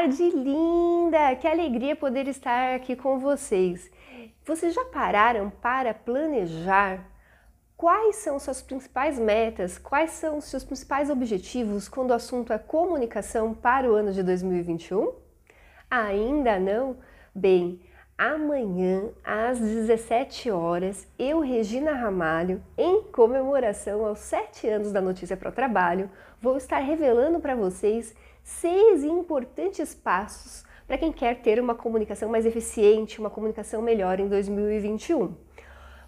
tarde linda! Que alegria poder estar aqui com vocês. Vocês já pararam para planejar quais são suas principais metas, quais são seus principais objetivos quando o assunto é comunicação para o ano de 2021? Ainda não? Bem, amanhã às 17 horas, eu, Regina Ramalho, em comemoração aos 7 anos da Notícia para o Trabalho, vou estar revelando para vocês seis importantes passos para quem quer ter uma comunicação mais eficiente, uma comunicação melhor em 2021.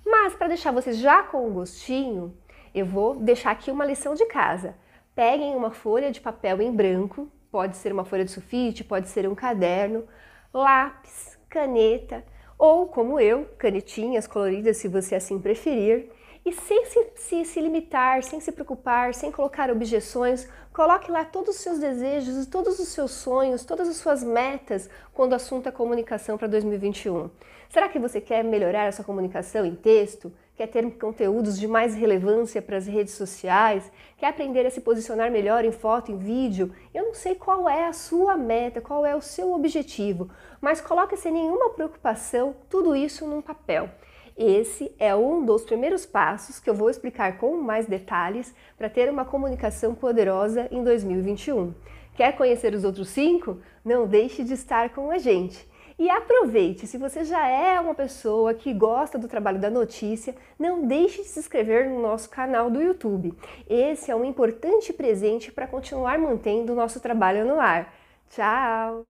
Mas para deixar vocês já com um gostinho, eu vou deixar aqui uma lição de casa. Peguem uma folha de papel em branco, pode ser uma folha de sulfite, pode ser um caderno, lápis, caneta ou, como eu, canetinhas coloridas se você assim preferir e sem se, se, se, limitar, sem se preocupar, sem colocar objeções, coloque lá todos os seus desejos, todos os seus sonhos, todas as suas metas quando o assunto é comunicação para 2021. Será que você quer melhorar a sua comunicação em texto? Quer ter conteúdos de mais relevância para as redes sociais? Quer aprender a se posicionar melhor em foto, em vídeo? Eu não sei qual é a sua meta, qual é o seu objetivo, mas coloque sem nenhuma preocupação tudo isso num papel. Esse é um dos primeiros passos que eu vou explicar com mais detalhes para ter uma comunicação poderosa em 2021. Quer conhecer os outros cinco? Não deixe de estar com a gente. E aproveite, se você já é uma pessoa que gosta do trabalho da notícia, não deixe de se inscrever no nosso canal do YouTube. Esse é um importante presente para continuar mantendo o nosso trabalho no ar. Tchau!